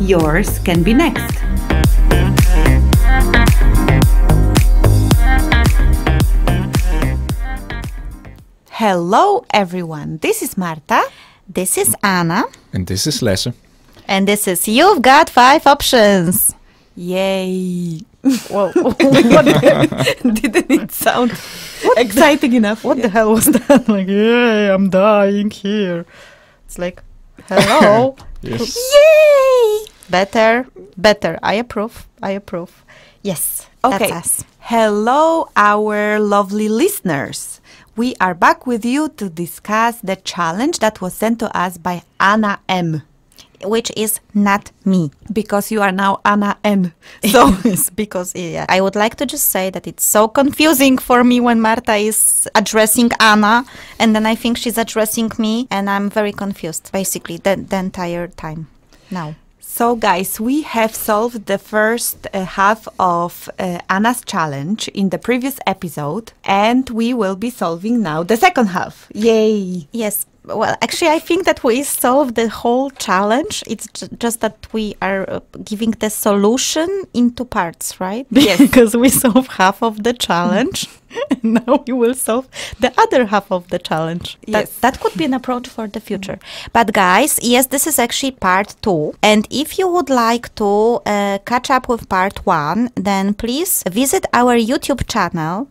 Yours can be next. Hello, everyone. This is Marta. This is Anna. And this is Lesa. And this is You've Got Five Options. Yay. Whoa. Didn't it sound what exciting the, enough? What yeah. the hell was that? Like, yay! I'm dying here. It's like, hello. yes. Yay! better, better. I approve. I approve. Yes. Okay. Hello, our lovely listeners. We are back with you to discuss the challenge that was sent to us by Anna M which is not me because you are now Anna N. So because yeah, I would like to just say that it's so confusing for me when Marta is addressing Anna and then I think she's addressing me and I'm very confused basically the, the entire time now. So guys, we have solved the first uh, half of uh, Anna's challenge in the previous episode and we will be solving now the second half. Yay! Yes, well, actually, I think that we solved the whole challenge. It's just that we are uh, giving the solution in two parts, right? Yes. because we solve half of the challenge. and now we will solve the other half of the challenge. Yes. That, that could be an approach for the future. But guys, yes, this is actually part two. And if you would like to uh, catch up with part one, then please visit our YouTube channel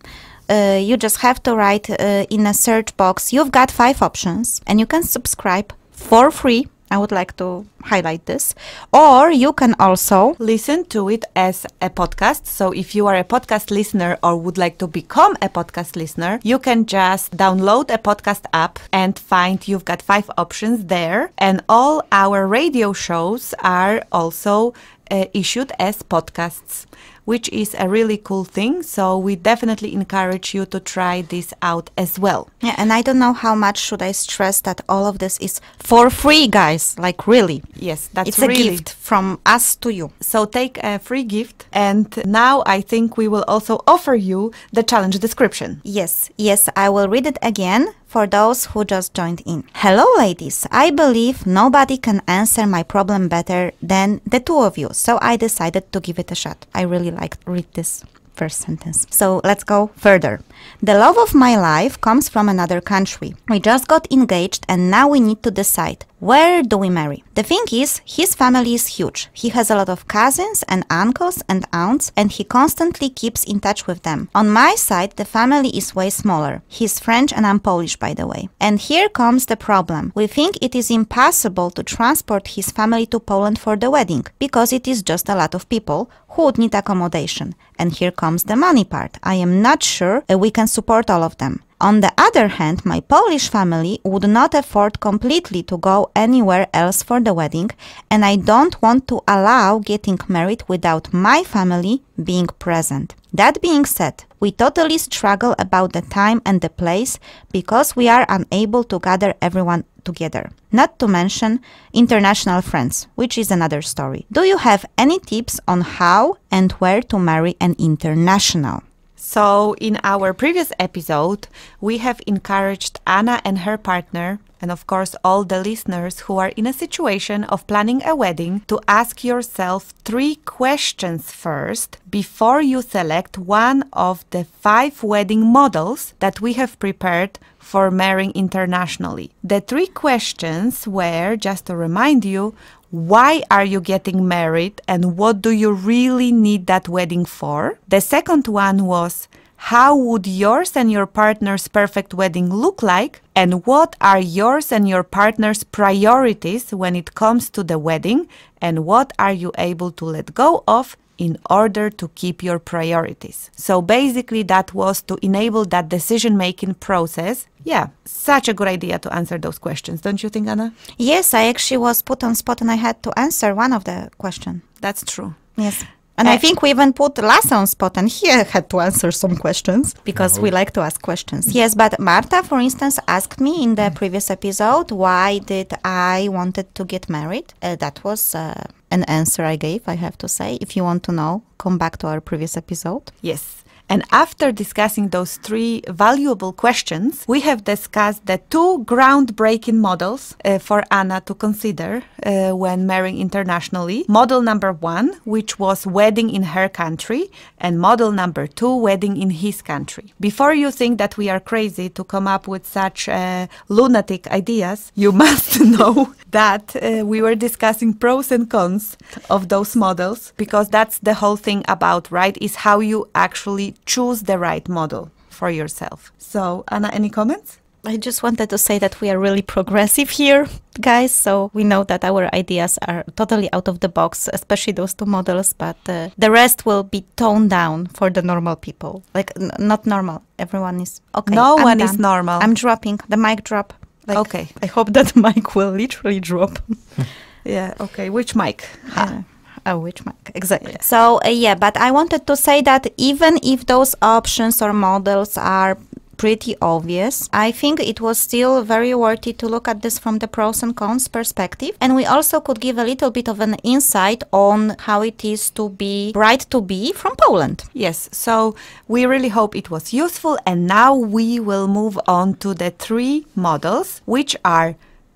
uh, you just have to write uh, in a search box. You've got five options and you can subscribe for free. I would like to highlight this. Or you can also listen to it as a podcast. So if you are a podcast listener or would like to become a podcast listener, you can just download a podcast app and find you've got five options there. And all our radio shows are also uh, issued as podcasts which is a really cool thing. So we definitely encourage you to try this out as well. Yeah, and I don't know how much should I stress that all of this is for free, guys. Like really. Yes, that's it's really. a gift from us to you. So take a free gift, and now I think we will also offer you the challenge description. Yes, yes, I will read it again for those who just joined in. Hello, ladies. I believe nobody can answer my problem better than the two of you, so I decided to give it a shot. I really like read this first sentence. So let's go further. The love of my life comes from another country. We just got engaged and now we need to decide where do we marry? The thing is, his family is huge. He has a lot of cousins and uncles and aunts, and he constantly keeps in touch with them. On my side, the family is way smaller. He's French and I'm Polish, by the way. And here comes the problem. We think it is impossible to transport his family to Poland for the wedding, because it is just a lot of people who would need accommodation. And here comes the money part. I am not sure we can support all of them. On the other hand, my Polish family would not afford completely to go anywhere else for the wedding, and I don't want to allow getting married without my family being present. That being said, we totally struggle about the time and the place because we are unable to gather everyone together. Not to mention international friends, which is another story. Do you have any tips on how and where to marry an international? So, in our previous episode, we have encouraged Anna and her partner, and of course, all the listeners who are in a situation of planning a wedding, to ask yourself three questions first before you select one of the five wedding models that we have prepared for marrying internationally. The three questions were, just to remind you, why are you getting married and what do you really need that wedding for? The second one was how would yours and your partner's perfect wedding look like? And what are yours and your partner's priorities when it comes to the wedding? And what are you able to let go of in order to keep your priorities. So basically, that was to enable that decision making process yeah, such a good idea to answer those questions, don't you think, Anna? Yes, I actually was put on spot and I had to answer one of the questions. That's true. Yes. And I uh, think we even put Lasse on spot, and he had to answer some questions because we oh. like to ask questions. Yes, but Marta, for instance, asked me in the previous episode why did I wanted to get married. Uh, that was uh, an answer I gave. I have to say, if you want to know, come back to our previous episode. Yes. And after discussing those three valuable questions, we have discussed the two groundbreaking models uh, for Anna to consider uh, when marrying internationally. Model number one, which was wedding in her country, and model number two, wedding in his country. Before you think that we are crazy to come up with such uh, lunatic ideas, you must know that uh, we were discussing pros and cons of those models because that's the whole thing about, right? Is how you actually choose the right model for yourself. So, Anna, any comments? I just wanted to say that we are really progressive here, guys. So we know that our ideas are totally out of the box, especially those two models, but uh, the rest will be toned down for the normal people. Like, not normal. Everyone is okay. No I'm one done. is normal. I'm dropping the mic drop. Like, okay. I hope that mic will literally drop. yeah, okay. Which mic? Yeah a witch mark exactly so uh, yeah but i wanted to say that even if those options or models are pretty obvious. I think it was still very worthy to look at this from the pros and cons perspective. And we also could give a little bit of an insight on how it is to be right to be from Poland. Yes, so we really hope it was useful. And now we will move on to the three models, which are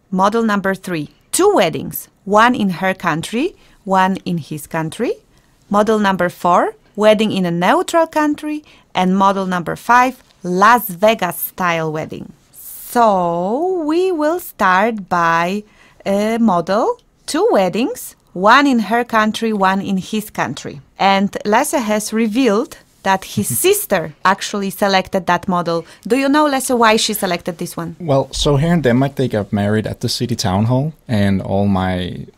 model number three two weddings, one in her country, one in his country, model number four, wedding in a neutral country, and model number five, Las Vegas style wedding. So we will start by a model two weddings, one in her country, one in his country. And Lasse has revealed that his sister actually selected that model. Do you know, Lessa, why she selected this one? Well, so here in Denmark, they got married at the city town hall, and all my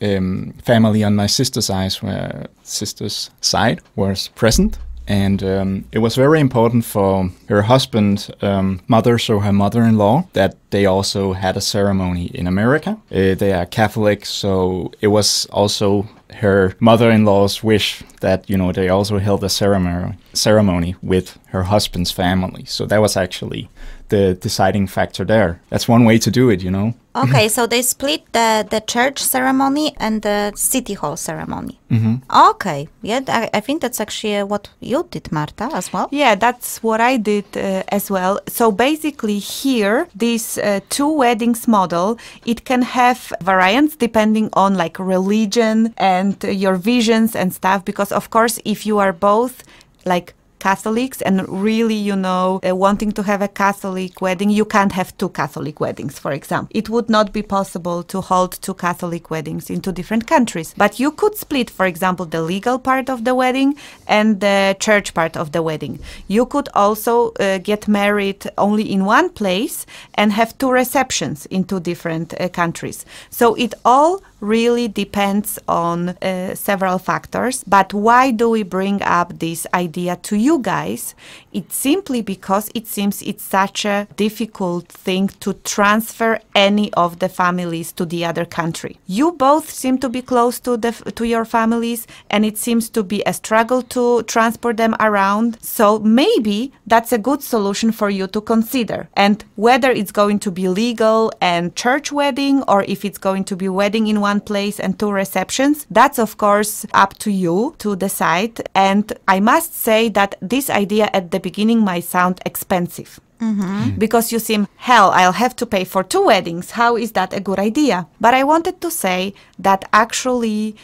um, family on my sister's side were sister's side was present. And um, it was very important for her husband, um, mother, so her mother-in-law, that they also had a ceremony in America. Uh, they are Catholic, so it was also her mother-in-law's wish that you know they also held a ceremony ceremony with her husband's family. So that was actually the deciding factor there. That's one way to do it, you know. Okay, mm-hmm. so they split the, the church ceremony and the city hall ceremony. Mm-hmm. Okay, yeah, I, I, think that's actually uh, what you did, Marta, as well. Yeah, that's what I did uh, as well. So basically, here this uh, two weddings model it can have variants depending on like religion and uh, your visions and stuff. Because of course, if you are both like Catholics and really, you know, uh, wanting to have a Catholic wedding, you can't have two Catholic weddings, for example. It would not be possible to hold two Catholic weddings in two different countries. But you could split, for example, the legal part of the wedding and the church part of the wedding. You could also uh, get married only in one place and have two receptions in two different uh, countries. So it all really depends on uh, several factors. But why do we bring up this idea to you guys? It's simply because it seems it's such a difficult thing to transfer any of the families to the other country. You both seem to be close to the to your families, and it seems to be a struggle to transport them around. So maybe that's a good solution for you to consider. And whether it's going to be legal and church wedding, or if it's going to be wedding in one place and two receptions. That's, of course, up to you to decide. And I must say that this idea at the beginning might sound expensive. Mm -hmm. Because you seem, hell, I'll have to pay for two weddings. How is that a good idea? But I wanted to say that actually,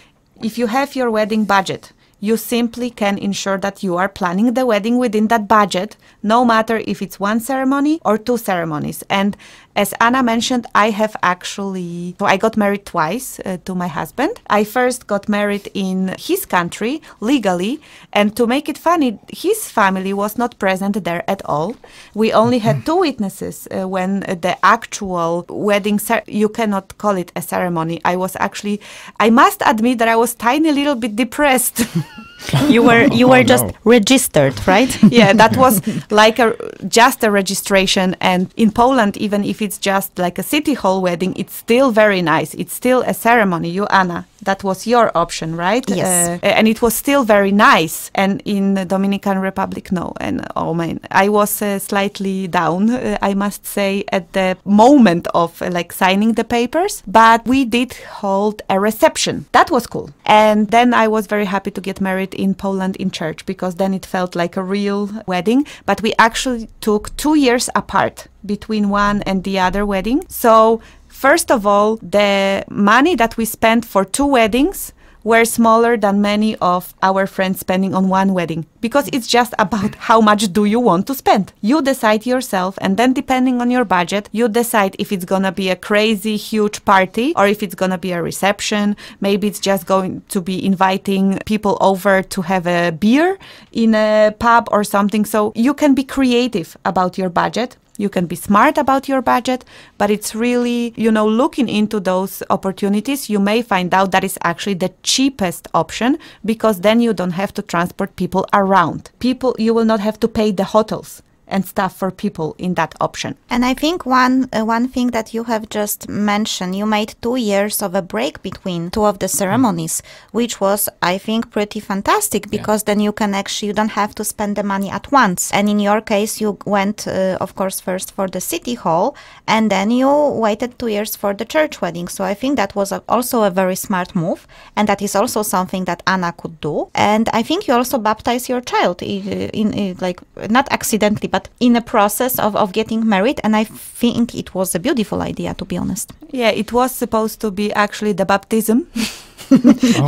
if you have your wedding budget, you simply can ensure that you are planning the wedding within that budget, no matter if it's one ceremony or two ceremonies. And as Anna mentioned, I have actually, so I got married twice uh, to my husband. I first got married in his country legally, and to make it funny, his family was not present there at all. We only had two witnesses uh, when the actual wedding, you cannot call it a ceremony. I was actually, I must admit that I was tiny little bit depressed. you were you were oh, just registered right yeah that was like a just a registration and in poland even if it's just like a city hall wedding it's still very nice it's still a ceremony you anna that was your option right yes uh, and it was still very nice and in the dominican republic no and oh man i was uh, slightly down uh, i must say at the moment of uh, like signing the papers but we did hold a reception that was cool and then i was very happy to get married in Poland in church because then it felt like a real wedding. But we actually took two years apart between one and the other wedding. So, first of all, the money that we spent for two weddings were smaller than many of our friends spending on one wedding because it's just about how much do you want to spend. You decide yourself and then depending on your budget, you decide if it's going to be a crazy huge party or if it's going to be a reception. Maybe it's just going to be inviting people over to have a beer in a pub or something. So you can be creative about your budget you can be smart about your budget but it's really you know looking into those opportunities you may find out that is actually the cheapest option because then you don't have to transport people around people you will not have to pay the hotels and stuff for people in that option. And I think one uh, one thing that you have just mentioned, you made two years of a break between two of the mm. ceremonies, which was I think pretty fantastic because yeah. then you can actually you don't have to spend the money at once. And in your case, you went uh, of course first for the city hall, and then you waited two years for the church wedding. So I think that was a, also a very smart move, and that is also something that Anna could do. And I think you also baptized your child in, in, in like not accidentally, but but in the process of, of getting married. And I think it was a beautiful idea, to be honest. Yeah, it was supposed to be actually the baptism. Oh.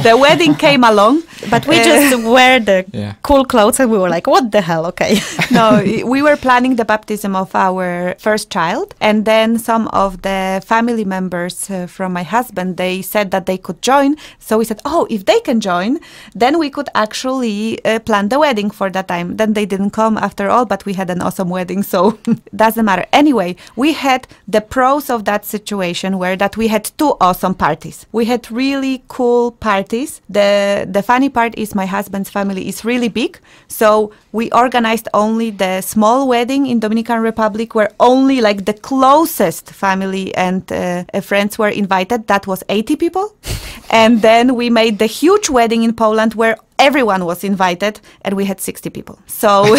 the wedding came along, but we uh, just wear the yeah. cool clothes, and we were like, "What the hell?" Okay. no, we were planning the baptism of our first child, and then some of the family members uh, from my husband they said that they could join. So we said, "Oh, if they can join, then we could actually uh, plan the wedding for that time." Then they didn't come after all, but we had an awesome wedding, so doesn't matter. Anyway, we had the pros of that situation where that we had two awesome parties. We had really cool parties. The the funny part is my husband's family is really big, so we organized only the small wedding in Dominican Republic where only like the closest family and uh, friends were invited. That was 80 people. and then we made the huge wedding in Poland where everyone was invited and we had 60 people. So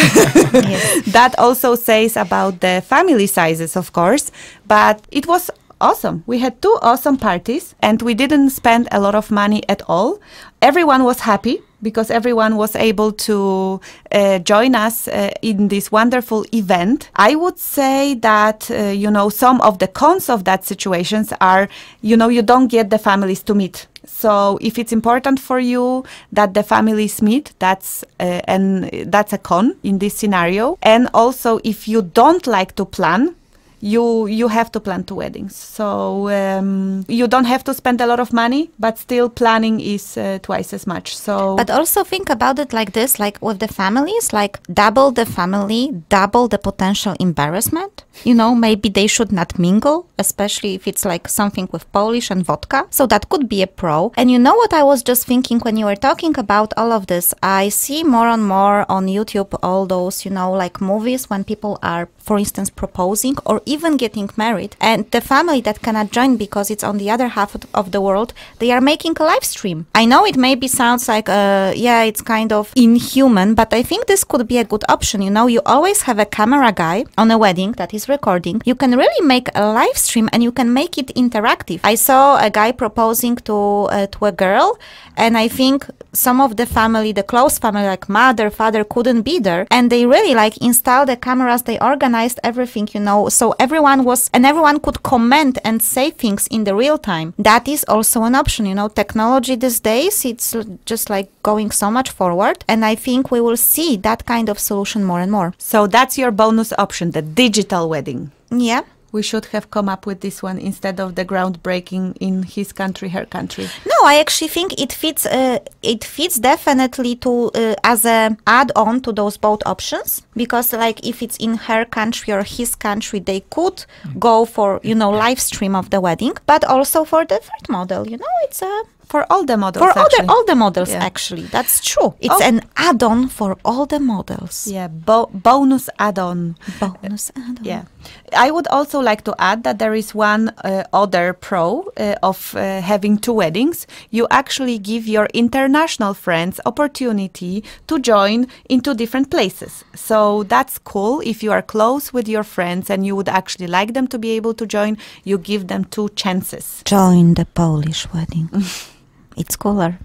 that also says about the family sizes, of course, but it was awesome. We had two awesome parties and we didn't spend a lot of money at all. Everyone was happy because everyone was able to uh, join us uh, in this wonderful event. I would say that, uh, you know, some of the cons of that situations are, you know, you don't get the families to meet. So if it's important for you that the families meet, that's uh, and that's a con in this scenario. And also if you don't like to plan, you you have to plan two weddings so um, you don't have to spend a lot of money but still planning is uh, twice as much so but also think about it like this like with the families like double the family double the potential embarrassment you know maybe they should not mingle especially if it's like something with polish and vodka so that could be a pro and you know what i was just thinking when you were talking about all of this i see more and more on youtube all those you know like movies when people are for instance proposing or even getting married. And the family that cannot join because it's on the other half of the world, they are making a live stream. I know it maybe sounds like, uh, yeah, it's kind of inhuman, but I think this could be a good option. You know, you always have a camera guy on a wedding that is recording. You can really make a live stream and you can make it interactive. I saw a guy proposing to uh, to a girl, and I think some of the family, the close family, like mother, father, couldn't be there, and they really like installed the cameras. They organized everything, you know. So everyone was and everyone could comment and say things in the real time. That is also an option. You know, technology these days it's just like going so much forward, and I think we will see that kind of solution more and more. So that's your bonus option, the digital wedding. Yeah we should have come up with this one instead of the groundbreaking in his country, her country. No, I actually think it fits. Uh, it fits definitely to uh, as a add-on to those both options because, like, if it's in her country or his country, they could mm. go for you know live stream of the wedding, but also for the third model. You know, it's a for all the models for all actually. the all the models yeah. actually that's true it's oh. an add-on for all the models yeah bo bonus add-on bonus add-on yeah i would also like to add that there is one uh, other pro uh, of uh, having two weddings you actually give your international friends opportunity to join into different places so that's cool if you are close with your friends and you would actually like them to be able to join you give them two chances join the polish wedding It's cooler.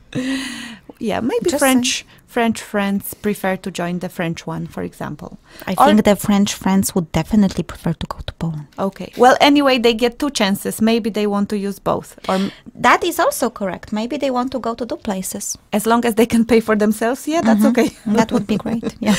yeah, maybe Just French saying. French friends prefer to join the French one, for example. I or think the French friends would definitely prefer to go to Poland. Okay. Well, anyway, they get two chances. Maybe they want to use both. Or that is also correct. Maybe they want to go to two places. As long as they can pay for themselves, yeah, that's mm -hmm. okay. that would be great. Yeah.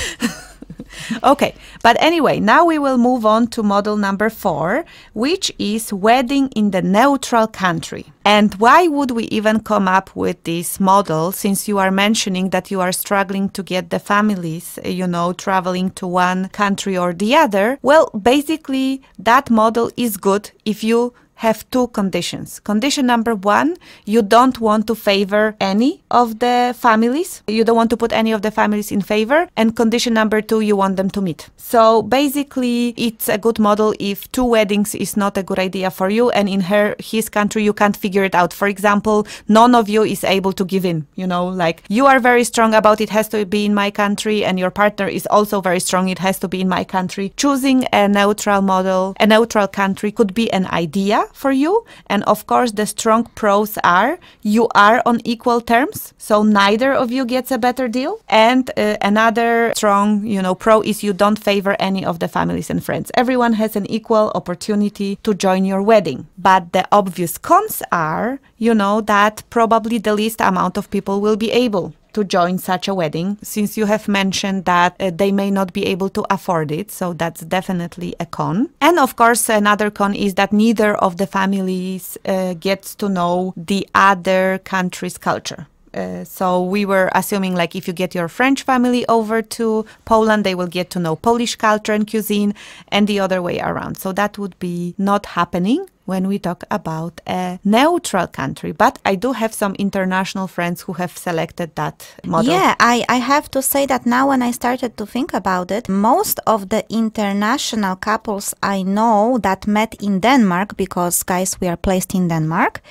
okay, but anyway, now we will move on to model number four, which is wedding in the neutral country. And why would we even come up with this model since you are mentioning that you are struggling to get the families, you know, traveling to one country or the other? Well, basically, that model is good if you have two conditions. Condition number one, you don't want to favor any of the families. You don't want to put any of the families in favor. And condition number two, you want them to meet. So basically, it's a good model if two weddings is not a good idea for you. And in her, his country, you can't figure it out. For example, none of you is able to give in, you know, like you are very strong about it has to be in my country and your partner is also very strong. It has to be in my country. Choosing a neutral model, a neutral country could be an idea for you. And of course, the strong pros are you are on equal terms, so neither of you gets a better deal. And uh, another strong, you know, pro is you don't favor any of the families and friends. Everyone has an equal opportunity to join your wedding. But the obvious cons are, you know, that probably the least amount of people will be able to join such a wedding since you have mentioned that uh, they may not be able to afford it. So that's definitely a con. And of course, another con is that neither of the families uh, gets to know the other country's culture. Uh, so we were assuming like if you get your french family over to poland they will get to know polish culture and cuisine and the other way around so that would be not happening when we talk about a neutral country. But I do have some international friends who have selected that model. Yeah, I, I have to say that now when I started to think about it, most of the international couples I know that met in Denmark, because guys, we are placed in Denmark,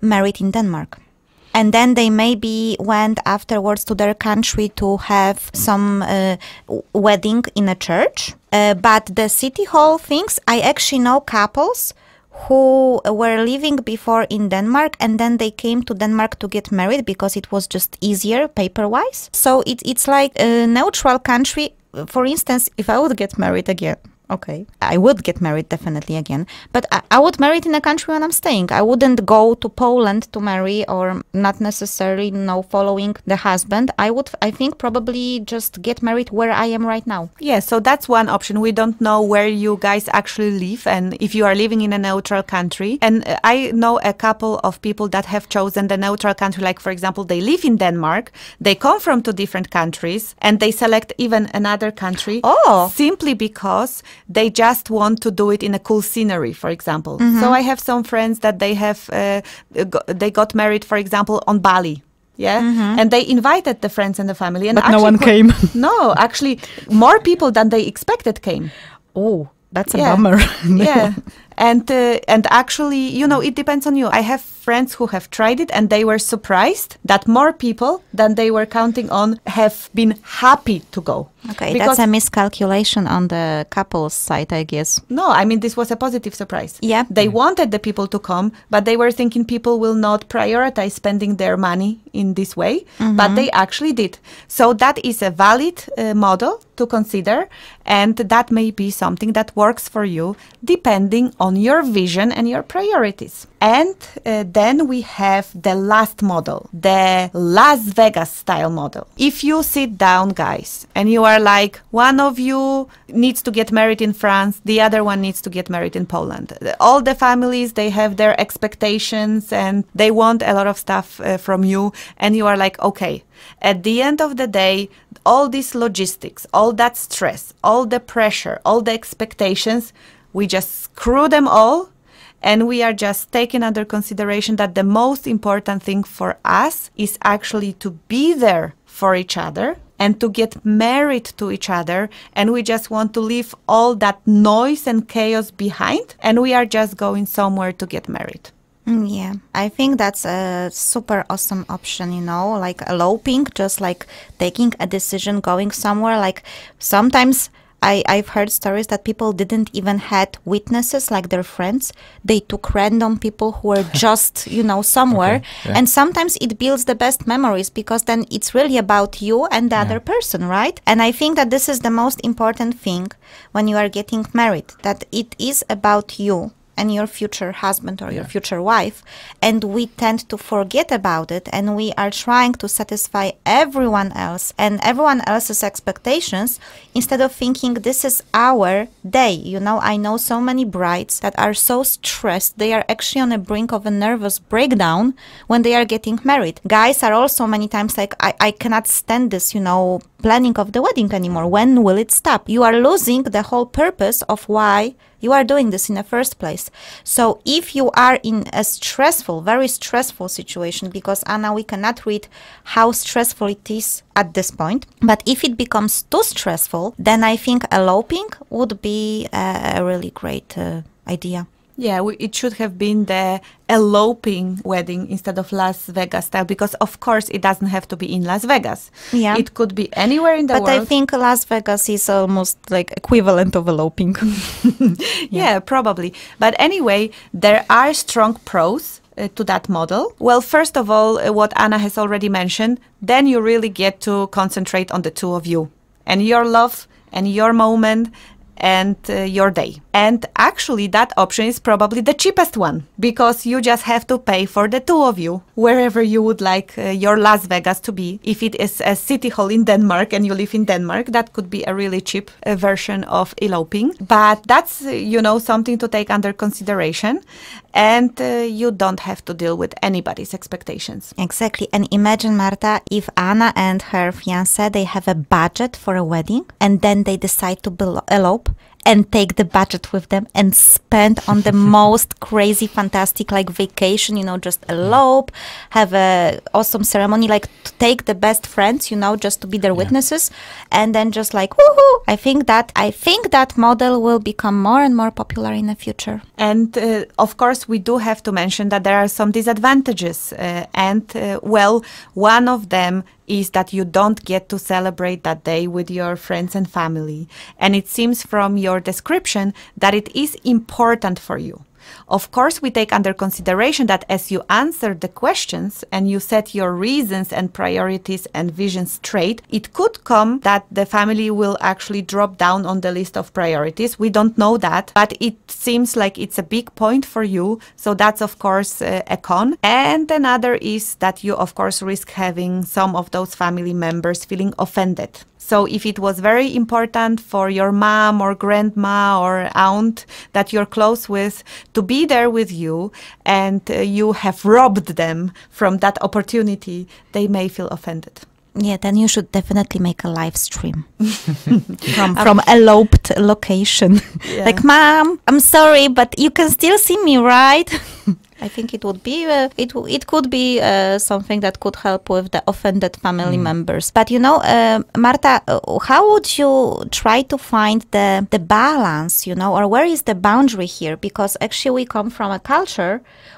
married in Denmark and then they maybe went afterwards to their country to have some uh, wedding in a church. Uh, but the city hall things, I actually know couples who were living before in Denmark and then they came to Denmark to get married because it was just easier paper wise. So it, it's like a neutral country. For instance, if I would get married again, Okay. I would get married definitely again, but I, I would marry it in a country when I'm staying. I wouldn't go to Poland to marry or not necessarily now following the husband. I would I think probably just get married where I am right now. Yeah, so that's one option. We don't know where you guys actually live and if you are living in a neutral country. And uh, I know a couple of people that have chosen the neutral country like for example, they live in Denmark, they come from two different countries and they select even another country oh. simply because they just want to do it in a cool scenery, for example. Mm -hmm. So I have some friends that they have uh, they got married, for example, on Bali. Yeah, mm -hmm. and they invited the friends and the family, and but no one came. no, actually, more people than they expected came. Oh, that's a yeah. bummer. Yeah, and uh, and actually, you know, it depends on you. I have friends who have tried it and they were surprised that more people than they were counting on have been happy to go. Okay, because that's a miscalculation on the couple's side, I guess. No, I mean, this was a positive surprise. Yeah. They wanted the people to come, but they were thinking people will not prioritize spending their money in this way, mm -hmm. but mm-hmm. they actually did. So that is a valid uh, model to consider, and that may be something that works for you depending on your vision and your priorities. And uh, then we have the last model, the Las Vegas style model. If you sit down, guys, and you are like, one of you needs to get married in France, the other one needs to get married in Poland. All the families, they have their expectations and they want a lot of stuff uh, from you. And you are like, okay, at the end of the day, all this logistics, all that stress, all the pressure, all the expectations, we just screw them all and we are just taking under consideration that the most important thing for us is actually to be there for each other and to get married to each other. And we just want to leave all that noise and chaos behind. And we are just going somewhere to get married. Mm, yeah, I think that's a super awesome option, you know, like eloping, just like taking a decision, going somewhere. Like sometimes I, I've heard stories that people didn't even had witnesses like their friends. They took random people who were just, you know, somewhere. Okay. Yeah. And sometimes it builds the best memories because then it's really about you and the yeah. other person, right? And I think that this is the most important thing when you are getting married, that it is about you and your future husband or yeah. your future wife and we tend to forget about it and we are trying to satisfy everyone else and everyone else's expectations instead of thinking this is our day you know i know so many brides that are so stressed they are actually on the brink of a nervous breakdown when they are getting married guys are also many times like i, I cannot stand this you know planning of the wedding anymore. When will it stop? You are losing the whole purpose of why you are doing this in the first place. So if you are in a stressful, very stressful situation, because Anna, we cannot read how stressful it is at this point, but if it becomes too stressful, then I think eloping would be a, a really great uh, idea. Yeah, it should have been the eloping wedding instead of Las Vegas style because, of course, it doesn't have to be in Las Vegas. Yeah, it could be anywhere in the but world. But I think Las Vegas is almost like equivalent of eloping. yeah. yeah, probably. But anyway, there are strong pros uh, to that model? Well, first of all, uh, what Anna has already mentioned, then you really get to concentrate on the two of you and your love and your moment and uh, your day. And actually, that option is probably the cheapest one because you just have to pay for the two of you wherever you would like uh, your Las Vegas to be. If it is a city hall in Denmark and you live in Denmark, that could be a really cheap uh, version of eloping. But that's, uh, you know, something to take under consideration. And uh, you don't have to deal with anybody's expectations. Exactly. And imagine, Marta, if Anna and her fiance, they have a budget for a wedding and then they decide to elope and take the budget with them and spend on the most crazy, fantastic like vacation, you know, just elope, have a awesome ceremony, like to take the best friends, you know, just to be their yeah. witnesses and then just like woohoo. I think that I think that model will become more and more popular in the future. And uh, of course we do have to mention that there are some disadvantages uh, and uh, well one of them is that you don't get to celebrate that day with your friends and family. And it seems from your description that it is important for you. Of course, we take under consideration that as you answer the questions and you set your reasons and priorities and vision straight, it could come that the family will actually drop down on the list of priorities. We don't know that, but it seems like it's a big point for you. So that's, of course, uh, a con. And another is that you, of course, risk having some of those family members feeling offended. So if it was very important for your mom or grandma or aunt that you're close with to be there with you and uh, you have robbed them from that opportunity, they may feel offended. Yeah, then you should definitely make a live stream from um, from eloped location. Yeah. Like, mom, I'm sorry, but you can still see me, right? I think it would be uh, it it could be uh, something that could help with the offended family mm. members. But you know, uh, Marta, uh, how would you try to find the the balance? You know, or where is the boundary here? Because actually, we come from a culture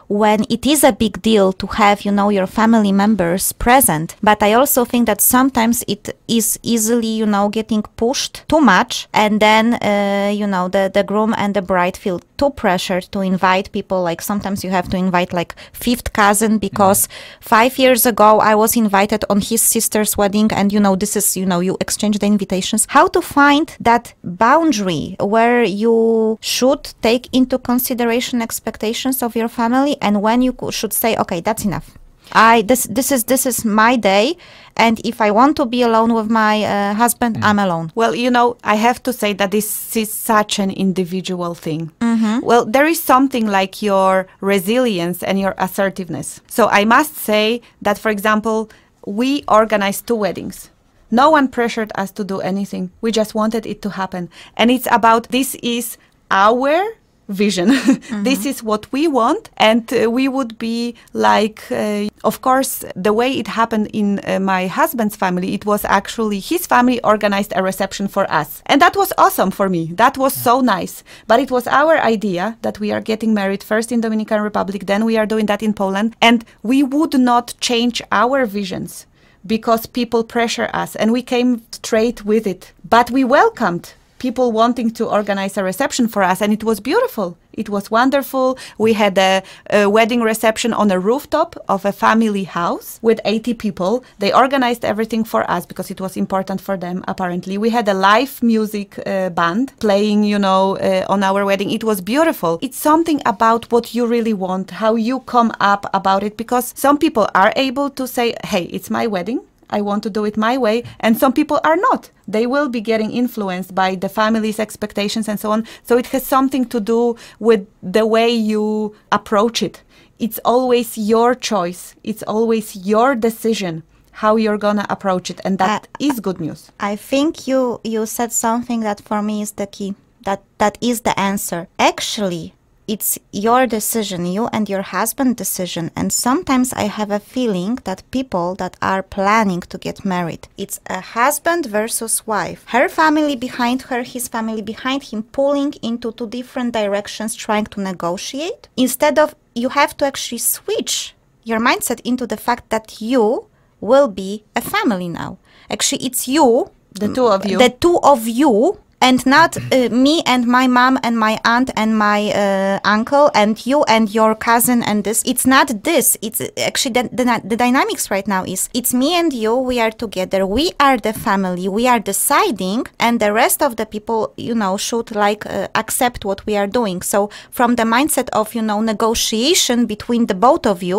when it is a big deal to have, you know, your family members present. But I also think that sometimes it is easily, you know, getting pushed too much. And then, uh, you know, the, the groom and the bride feel too pressured to invite people. Like sometimes you have to invite like fifth cousin because five years ago I was invited on his sister's wedding. And, you know, this is, you know, you exchange the invitations. How to find that boundary where you should take into consideration expectations of your family and when you should say, okay, that's enough. I this this is this is my day, and if I want to be alone with my uh, husband, mm. I'm alone. Well, you know, I have to say that this is such an individual thing. Mm -hmm. Well, there is something like your resilience and your assertiveness. So I must say that, for example, we organized two weddings. No one pressured us to do anything. We just wanted it to happen, and it's about this is our vision. Mm-hmm. this is what we want, and uh, we would be like, uh, of course, the way it happened in uh, my husband's family, it was actually his family organized a reception for us. And that was awesome for me. That was yeah. so nice. But it was our idea that we are getting married first in Dominican Republic, then we are doing that in Poland, and we would not change our visions because people pressure us and we came straight with it but we welcomed people wanting to organize a reception for us and it was beautiful it was wonderful we had a, a, wedding reception on a rooftop of a family house with 80 people they organized everything for us because it was important for them apparently we had a live music uh, band playing you know uh, on our wedding it was beautiful it's something about what you really want how you come up about it because some people are able to say hey it's my wedding I want to do it my way. And some people are not. They will be getting influenced by the family's expectations and so on. So it has something to do with the way you approach it. It's always your choice, it's always your decision how you're going to approach it. And that uh, is good news. I think you, you said something that for me is the key. That, that is the answer. Actually, it's your decision, you and your husband decision. And sometimes I have a feeling that people that are planning to get married, it's a husband versus wife. Her family behind her, his family behind him, pulling into two different directions, trying to negotiate. Instead of you have to actually switch your mindset into the fact that you will be a family now. Actually, it's you, the two of you, the two of you and not uh, me and my mom and my aunt and my uh, uncle and you and your cousin and this. It's not this. It's uh, actually the, the, the dynamics right now is it's me and you. We are together. We are the family. We are deciding, and the rest of the people, you know, should like uh, accept what we are doing. So from the mindset of you know negotiation between the both of you,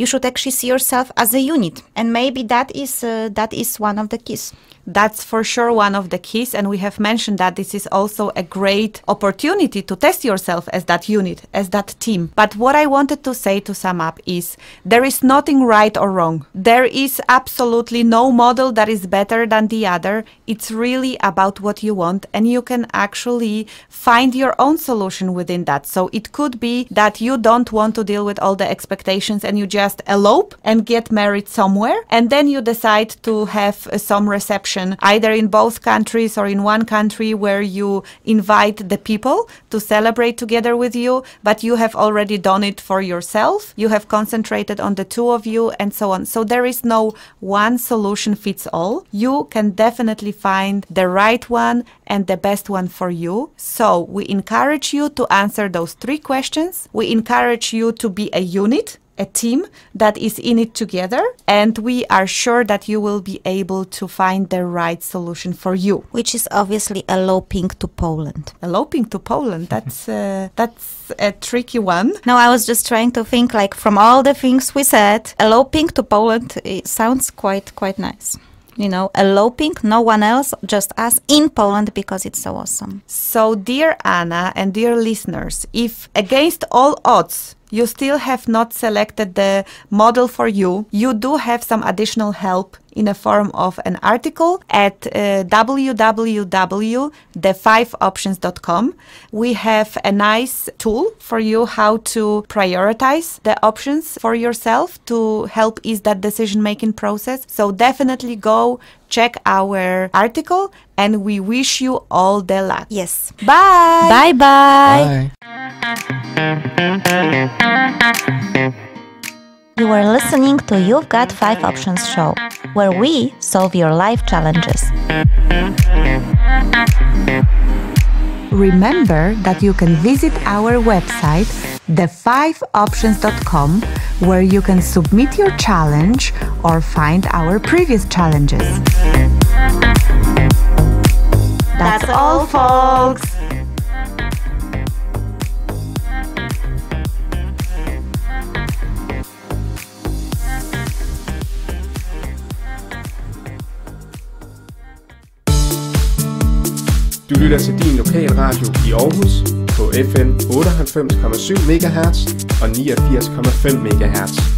you should actually see yourself as a unit, and maybe that is uh, that is one of the keys. That's for sure one of the keys. And we have mentioned that this is also a great opportunity to test yourself as that unit, as that team. But what I wanted to say to sum up is there is nothing right or wrong. There is absolutely no model that is better than the other. It's really about what you want. And you can actually find your own solution within that. So it could be that you don't want to deal with all the expectations and you just elope and get married somewhere. And then you decide to have some reception action, either in both countries or in one country where you invite the people to celebrate together with you, but you have already done it for yourself. You have concentrated on the two of you and so on. So there is no one solution fits all. You can definitely find the right one and the best one for you. So we encourage you to answer those three questions. We encourage you to be a unit a team that is in it together and we are sure that you will be able to find the right solution for you which is obviously eloping to poland eloping to poland that's uh, that's a tricky one no i was just trying to think like from all the things we said eloping to poland sounds quite quite nice you know, eloping, no one else, just us in Poland because it's so awesome. So, dear Anna and dear listeners, if against all odds you still have not selected the model for you, you do have some additional help in a form of an article at uh, We have a nice tool for you how to prioritize the options for yourself to help ease that decision making process. So definitely go check our article and we wish you all the luck. Yes. Bye. Bye bye. bye. You are listening to You've Got 5 Options show, where we solve your life challenges. Remember that you can visit our website, thefiveoptions.com, where you can submit your challenge or find our previous challenges. That's all, folks! Du lytter til din radio i Aarhus på FM 98,7 MHz og 89,5 MHz.